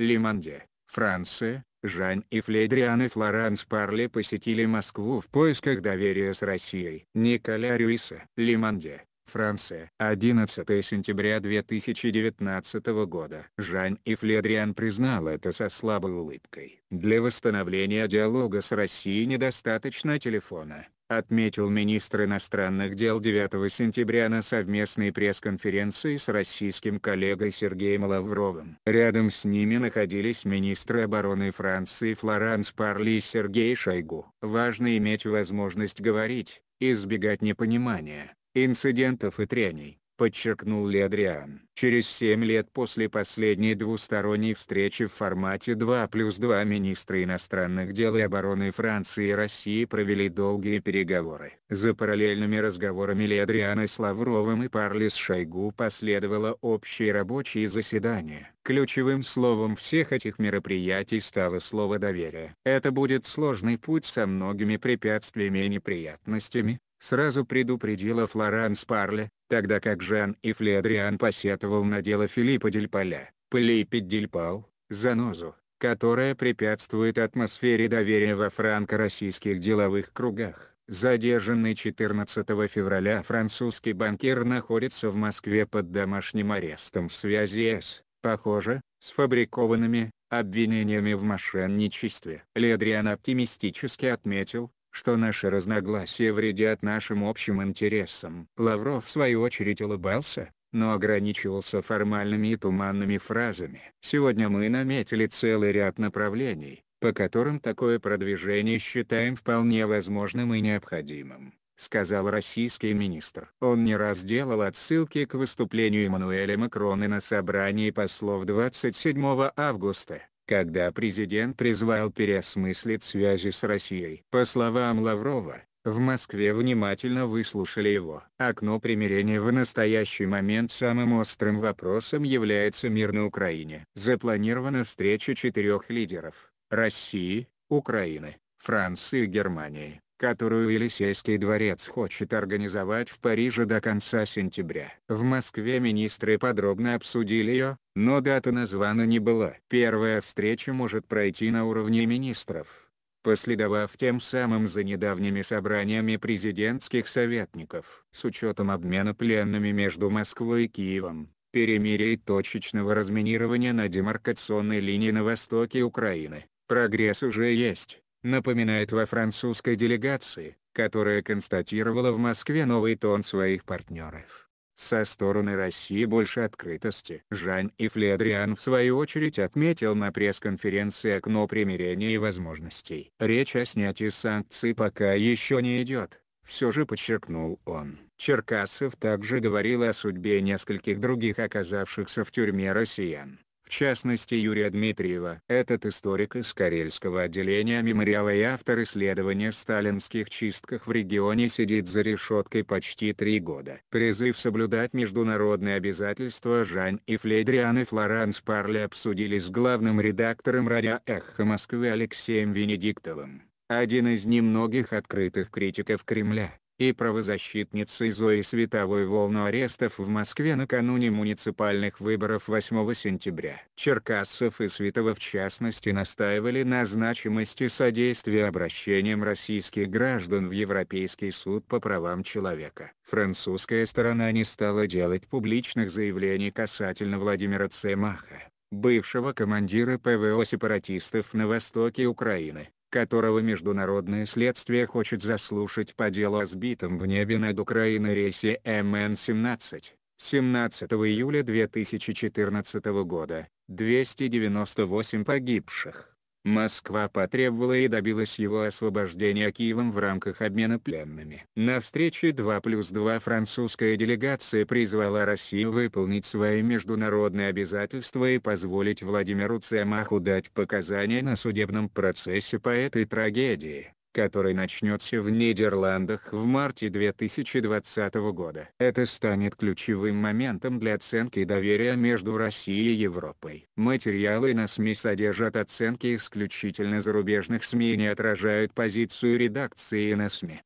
Лиманде, Франция, Жан и Фледриан и Флоранс Парли посетили Москву в поисках доверия с Россией. Николя Рюиса, Лиманде, Франция. 11 сентября 2019 года. Жан и Фледриан признал это со слабой улыбкой. Для восстановления диалога с Россией недостаточно телефона отметил министр иностранных дел 9 сентября на совместной пресс-конференции с российским коллегой Сергеем Лавровым. Рядом с ними находились министры обороны Франции Флоранс Парли и Сергей Шойгу. Важно иметь возможность говорить, избегать непонимания, инцидентов и трений подчеркнул Леодриан. Через семь лет после последней двусторонней встречи в формате 2 плюс 2 министры иностранных дел и обороны Франции и России провели долгие переговоры. За параллельными разговорами Леодриана с Лавровым и Парли с Шойгу последовало общее рабочее заседание. Ключевым словом всех этих мероприятий стало слово «доверие». Это будет сложный путь со многими препятствиями и неприятностями, Сразу предупредила Флоранс Парля, тогда как Жан и Фледриан посетовал на дело Филиппа Дельпаля, Плиппет Дельпал, занозу, которая препятствует атмосфере доверия во франко-российских деловых кругах. Задержанный 14 февраля французский банкир находится в Москве под домашним арестом в связи с, похоже, сфабрикованными обвинениями в мошенничестве. Ледриан оптимистически отметил, что наши разногласия вредят нашим общим интересам. Лавров в свою очередь улыбался, но ограничивался формальными и туманными фразами. Сегодня мы наметили целый ряд направлений, по которым такое продвижение считаем вполне возможным и необходимым. — сказал российский министр. Он не раз делал отсылки к выступлению Эммануэля Макрона на собрании послов 27 августа, когда президент призвал переосмыслить связи с Россией. По словам Лаврова, в Москве внимательно выслушали его. Окно примирения в настоящий момент самым острым вопросом является мир на Украине. Запланирована встреча четырех лидеров – России, Украины, Франции и Германии которую Елисейский дворец хочет организовать в Париже до конца сентября. В Москве министры подробно обсудили ее, но дата названа не была. Первая встреча может пройти на уровне министров, последовав тем самым за недавними собраниями президентских советников. С учетом обмена пленными между Москвой и Киевом, перемирия и точечного разминирования на демаркационной линии на востоке Украины, прогресс уже есть напоминает во французской делегации, которая констатировала в Москве новый тон своих партнеров. Со стороны России больше открытости. Жан и Фледриан в свою очередь отметил на пресс-конференции окно примирения и возможностей. Речь о снятии санкций пока еще не идет, все же подчеркнул он. Черкасов также говорил о судьбе нескольких других оказавшихся в тюрьме россиян в частности Юрия Дмитриева. Этот историк из Карельского отделения мемориала и автор исследования сталинских чистках в регионе сидит за решеткой почти три года. Призыв соблюдать международные обязательства Жан и Флейдриан и Флоранс Парли обсудили с главным редактором радио «Эхо Москвы» Алексеем Венедиктовым один из немногих открытых критиков Кремля, и правозащитницей Зои Световой волну арестов в Москве накануне муниципальных выборов 8 сентября. Черкасов и Светова в частности настаивали на значимости содействия обращениям российских граждан в Европейский суд по правам человека. Французская сторона не стала делать публичных заявлений касательно Владимира Цемаха бывшего командира ПВО сепаратистов на востоке Украины которого международное следствие хочет заслушать по делу о сбитом в небе над Украиной рейсе МН-17, 17 июля 2014 года, 298 погибших. Москва потребовала и добилась его освобождения Киевом в рамках обмена пленными. На встрече 2 плюс 2 французская делегация призвала Россию выполнить свои международные обязательства и позволить Владимиру Цемаху дать показания на судебном процессе по этой трагедии который начнется в Нидерландах в марте 2020 года. Это станет ключевым моментом для оценки доверия между Россией и Европой. Материалы на СМИ содержат оценки исключительно зарубежных СМИ и не отражают позицию редакции на СМИ.